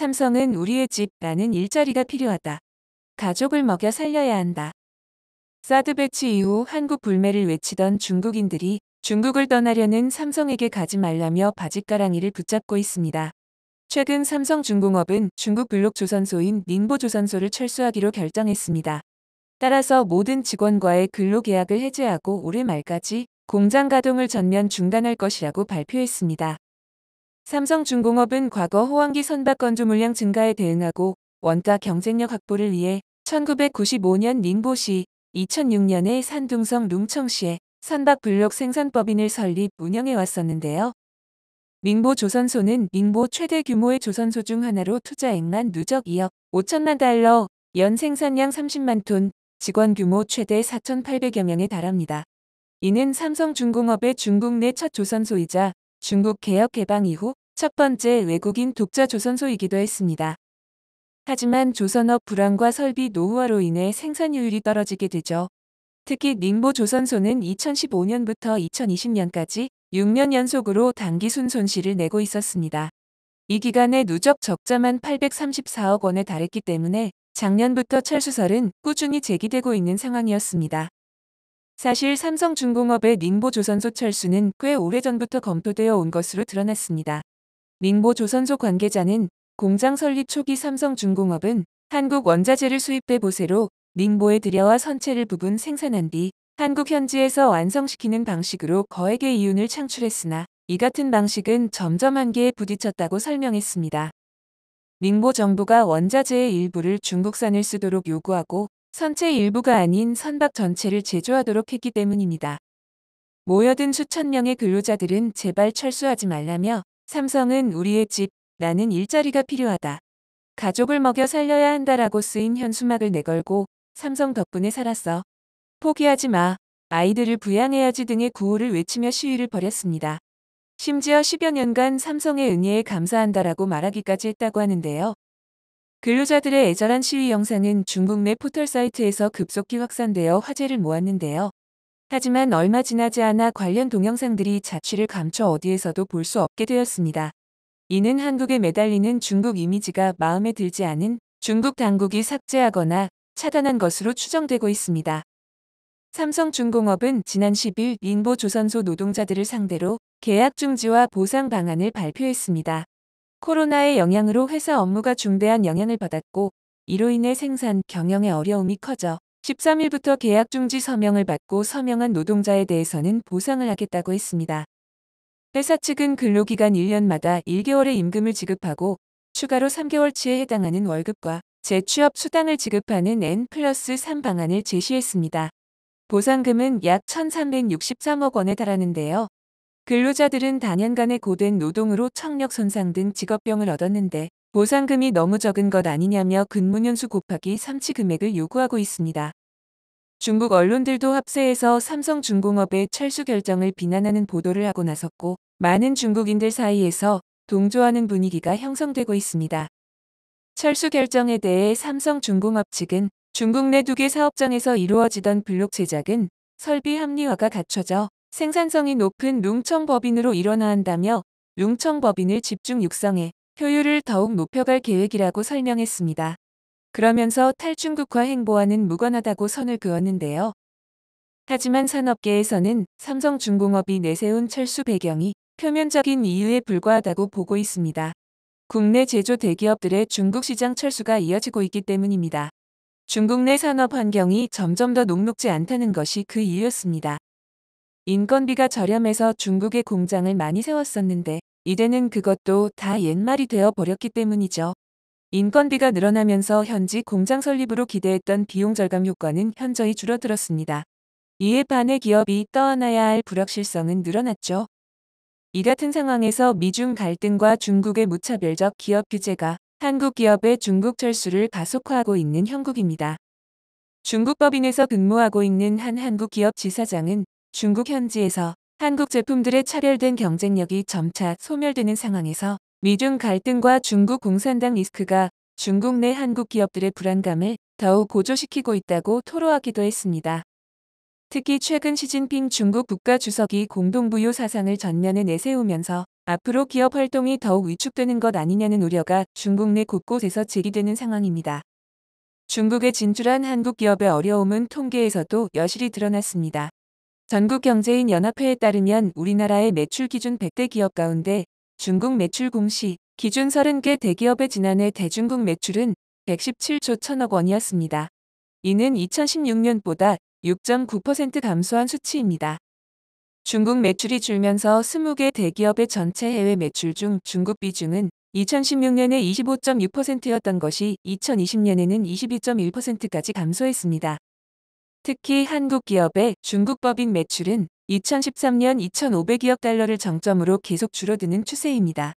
삼성은 우리의 집라는 일자리가 필요하다. 가족을 먹여 살려야 한다. 사드 배치 이후 한국 불매를 외치던 중국인들이 중국을 떠나려는 삼성에게 가지 말라며 바짓가랑이를 붙잡고 있습니다. 최근 삼성중공업은 중국 블록 조선소인 닝보 조선소를 철수하기로 결정했습니다. 따라서 모든 직원과의 근로계약을 해제하고 올해 말까지 공장 가동을 전면 중단할 것이라고 발표했습니다. 삼성중공업은 과거 호황기 선박 건조 물량 증가에 대응하고 원가 경쟁력 확보를 위해 1995년 닝보시, 2006년에 산둥성 룽청시에 선박 블록 생산법인을 설립 운영해 왔었는데요. 민보 조선소는 민보 최대 규모의 조선소 중 하나로 투자액만 누적 2억 5천만 달러, 연 생산량 30만 톤, 직원 규모 최대 4,800여 명에 달합니다. 이는 삼성중공업의 중국 내 첫 조선소이자 중국 개혁 개방 이후 첫 번째 외국인 독자 조선소이기도 했습니다. 하지만 조선업 불안과 설비 노후화로 인해 생산효율이 떨어지게 되죠. 특히 닝보 조선소는 2015년부터 2020년까지 6년 연속으로 단기순 손실을 내고 있었습니다. 이 기간에 누적 적자만 834억 원에 달했기 때문에 작년부터 철수설은 꾸준히 제기되고 있는 상황이었습니다. 사실 삼성중공업의 민보조선소 철수는 꽤 오래전부터 검토되어 온 것으로 드러났습니다. 민보조선소 관계자는 공장 설립 초기 삼성중공업은 한국 원자재를 수입해 보세로 민보에 들여와 선체를 부분 생산한 뒤 한국 현지에서 완성시키는 방식으로 거액의 이윤을 창출했으나 이 같은 방식은 점점 한계에 부딪혔다고 설명했습니다. 민보 정부가 원자재의 일부를 중국산을 쓰도록 요구하고 선체 일부가 아닌 선박 전체를 제조하도록 했기 때문입니다. 모여든 수천 명의 근로자들은 제발 철수하지 말라며 삼성은 우리의 집, 나는 일자리가 필요하다. 가족을 먹여 살려야 한다라고 쓰인 현수막을 내걸고 삼성 덕분에 살았어. 포기하지 마. 아이들을 부양해야지 등의 구호를 외치며 시위를 벌였습니다. 심지어 10여 년간 삼성의 은혜에 감사한다라고 말하기까지 했다고 하는데요. 근로자들의 애절한 시위 영상은 중국 내 포털 사이트에서 급속히 확산되어 화제를 모았는데요. 하지만 얼마 지나지 않아 관련 동영상들이 자취를 감춰 어디에서도 볼 수 없게 되었습니다. 이는 한국에 매달리는 중국 이미지가 마음에 들지 않은 중국 당국이 삭제하거나 차단한 것으로 추정되고 있습니다. 삼성중공업은 지난 10일 인보조선소 노동자들을 상대로 계약 중지와 보상 방안을 발표했습니다. 코로나의 영향으로 회사 업무가 중대한 영향을 받았고 이로 인해 생산, 경영의 어려움이 커져 13일부터 계약 중지 서명을 받고 서명한 노동자에 대해서는 보상을 하겠다고 했습니다. 회사 측은 근로기간 1년마다 1개월의 임금을 지급하고 추가로 3개월치에 해당하는 월급과 재취업 수당을 지급하는 N 플러스 3 방안을 제시했습니다. 보상금은 약 1,363억 원에 달하는데요. 근로자들은 단연간의 고된 노동으로 청력 손상 등 직업병을 얻었는데 보상금이 너무 적은 것 아니냐며 근무연수 곱하기 3치 금액을 요구하고 있습니다. 중국 언론들도 합세해서 삼성중공업의 철수 결정을 비난하는 보도를 하고 나섰고 많은 중국인들 사이에서 동조하는 분위기가 형성되고 있습니다. 철수 결정에 대해 삼성중공업 측은 중국 내 두 개 사업장에서 이루어지던 블록 제작은 설비 합리화가 갖춰져 생산성이 높은 농청법인으로일어나한다며농청법인을 집중 육성해 효율을 더욱 높여갈 계획이라고 설명했습니다. 그러면서 탈중국화 행보와는 무관하다고 선을 그었는데요. 하지만 산업계에서는 삼성중공업이 내세운 철수 배경이 표면적인 이유에 불과하다고 보고 있습니다. 국내 제조 대기업들의 중국 시장 철수가 이어지고 있기 때문입니다. 중국 내 산업 환경이 점점 더 녹록지 않다는 것이 그 이유였습니다. 인건비가 저렴해서 중국의 공장을 많이 세웠었는데 이제는 그것도 다 옛말이 되어 버렸기 때문이죠. 인건비가 늘어나면서 현지 공장 설립으로 기대했던 비용 절감 효과는 현저히 줄어들었습니다. 이에 반해 기업이 떠안아야 할 불확실성은 늘어났죠. 이 같은 상황에서 미중 갈등과 중국의 무차별적 기업 규제가 한국 기업의 중국 철수를 가속화하고 있는 형국입니다. 중국 법인에서 근무하고 있는 한 한국 기업 지사장은 중국 현지에서 한국 제품들의 차별된 경쟁력이 점차 소멸되는 상황에서 미중 갈등과 중국 공산당 리스크가 중국 내 한국 기업들의 불안감을 더욱 고조시키고 있다고 토로하기도 했습니다. 특히 최근 시진핑 중국 국가주석이 공동부유 사상을 전면에 내세우면서 앞으로 기업 활동이 더욱 위축되는 것 아니냐는 우려가 중국 내 곳곳에서 제기되는 상황입니다. 중국에 진출한 한국 기업의 어려움은 통계에서도 여실히 드러났습니다. 전국경제인연합회에 따르면 우리나라의 매출 기준 100대 기업 가운데 중국 매출 공시 기준 30개 대기업의 지난해 대중국 매출은 117조 1000억 원이었습니다. 이는 2016년보다 6.9% 감소한 수치입니다. 중국 매출이 줄면서 20개 대기업의 전체 해외 매출 중 중국 비중은 2016년에 25.6%였던 것이 2020년에는 22.1%까지 감소했습니다. 특히 한국 기업의 중국법인 매출은 2013년 2,500억 달러를 정점으로 계속 줄어드는 추세입니다.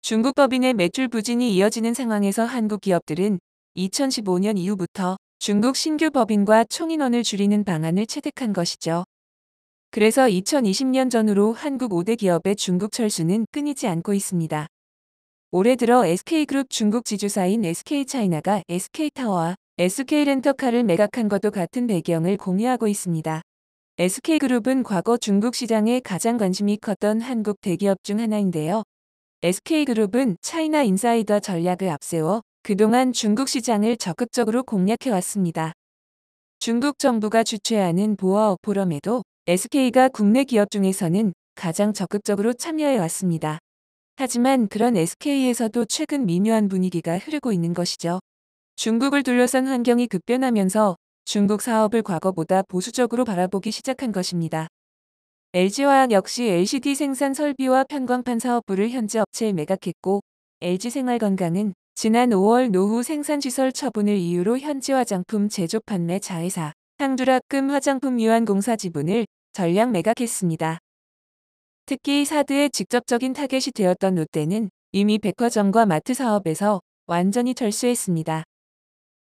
중국 법인의 매출 부진이 이어지는 상황에서 한국 기업들은 2015년 이후부터 중국 신규 법인과 총인원을 줄이는 방안을 채택한 것이죠. 그래서 2020년 전후로 한국 5대 기업의 중국 철수는 끊이지 않고 있습니다. 올해 들어 SK그룹 중국 지주사인 SK차이나가 SK타워와 SK렌터카를 매각한 것도 같은 배경을 공유하고 있습니다. SK그룹은 과거 중국 시장에 가장 관심이 컸던 한국 대기업 중 하나인데요. SK그룹은 차이나 인사이더 전략을 앞세워 그동안 중국 시장을 적극적으로 공략해왔습니다. 중국 정부가 주최하는 보아업 포럼에도 SK가 국내 기업 중에서는 가장 적극적으로 참여해왔습니다. 하지만 그런 SK에서도 최근 미묘한 분위기가 흐르고 있는 것이죠. 중국을 둘러싼 환경이 급변하면서 중국 사업을 과거보다 보수적으로 바라보기 시작한 것입니다. LG화학 역시 LCD 생산 설비와 편광판 사업부를 현재 업체에 매각했고 LG생활건강은 지난 5월 노후 생산시설 처분을 이유로 현지 화장품 제조 판매 자회사 상두락금 화장품 유한공사 지분을 전량 매각했습니다. 특히 사드의 직접적인 타겟이 되었던 롯데는 이미 백화점과 마트 사업에서 완전히 철수했습니다.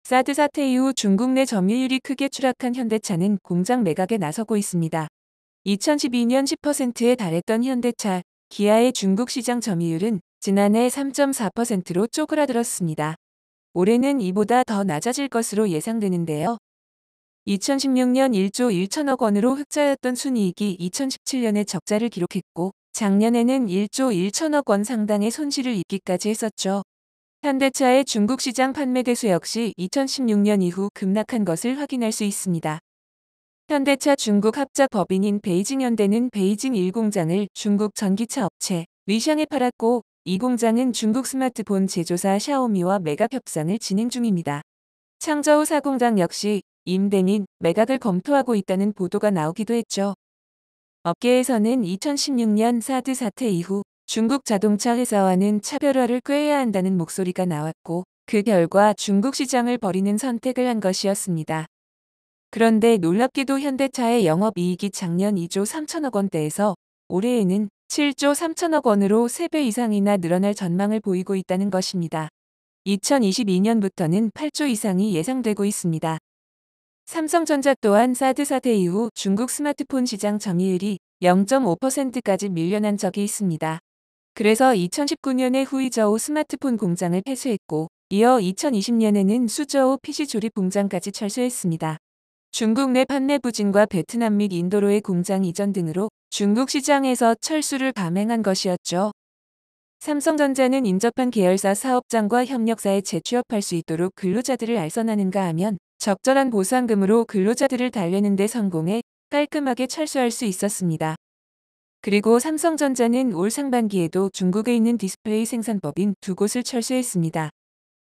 사드 사태 이후 중국 내 점유율이 크게 추락한 현대차는 공장 매각에 나서고 있습니다. 2012년 10%에 달했던 현대차, 기아의 중국 시장 점유율은 지난해 3.4%로 쪼그라들었습니다. 올해는 이보다 더 낮아질 것으로 예상되는데요. 2016년 1조 1천억 원으로 흑자였던 순이익이 2017년에 적자를 기록했고 작년에는 1조 1천억 원 상당의 손실을 입기까지 했었죠. 현대차의 중국 시장 판매 대수 역시 2016년 이후 급락한 것을 확인할 수 있습니다. 현대차 중국 합작 법인인 베이징 현대는 베이징 1공장을 중국 전기차 업체 위샹에 팔았고 2공장은 중국 스마트폰 제조사 샤오미와 매각 협상을 진행 중입니다. 창저우 4공장 역시 임대 및 매각을 검토하고 있다는 보도가 나오기도 했죠. 업계에서는 2016년 사드 사태 이후 중국 자동차 회사와는 차별화를 꾀해야 한다는 목소리가 나왔고 그 결과 중국 시장을 버리는 선택을 한 것이었습니다. 그런데 놀랍게도 현대차의 영업이익이 작년 2조 3천억 원대에서 올해에는 7조 3천억 원으로 3배 이상이나 늘어날 전망을 보이고 있다는 것입니다. 2022년부터는 8조 이상이 예상되고 있습니다. 삼성전자 또한 사드 사태 이후 중국 스마트폰 시장 점유율이 0.5%까지 밀려난 적이 있습니다. 그래서 2019년에 후이저우 스마트폰 공장을 폐쇄했고 이어 2020년에는 수저우 PC 조립 공장까지 철수했습니다. 중국 내 판매 부진과 베트남 및 인도로의 공장 이전 등으로 중국 시장에서 철수를 감행한 것이었죠. 삼성전자는 인접한 계열사 사업장과 협력사에 재취업할 수 있도록 근로자들을 알선하는가 하면 적절한 보상금으로 근로자들을 달래는 데 성공해 깔끔하게 철수할 수 있었습니다. 그리고 삼성전자는 올 상반기에도 중국에 있는 디스플레이 생산법인 두 곳을 철수했습니다.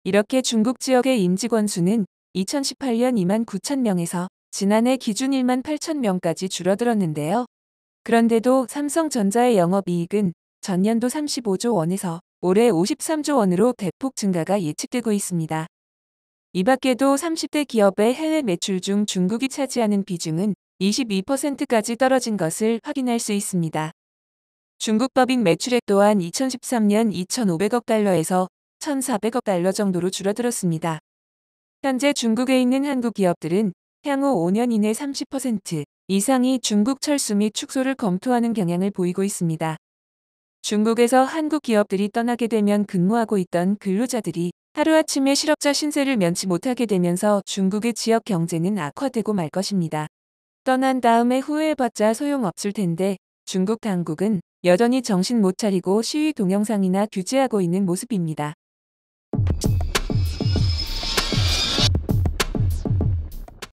이렇게 중국 지역의 임직원 수는 2018년 2만 9천 명에서 지난해 기준 1만 8천 명까지 줄어들었는데요. 그런데도 삼성전자의 영업이익은 전년도 35조 원에서 올해 53조 원으로 대폭 증가가 예측되고 있습니다. 이 밖에도 30대 기업의 해외 매출 중 중국이 차지하는 비중은 22%까지 떨어진 것을 확인할 수 있습니다. 중국 법인 매출액 또한 2013년 2,500억 달러에서 1,400억 달러 정도로 줄어들었습니다. 현재 중국에 있는 한국 기업들은 향후 5년 이내 30% 이상이 중국 철수 및 축소를 검토하는 경향을 보이고 있습니다. 중국에서 한국 기업들이 떠나게 되면 근무하고 있던 근로자들이 하루아침에 실업자 신세를 면치 못하게 되면서 중국의 지역 경제는 악화되고 말 것입니다. 떠난 다음에 후회해봤자 소용없을 텐데 중국 당국은 여전히 정신 못 차리고 시위 동영상이나 규제하고 있는 모습입니다.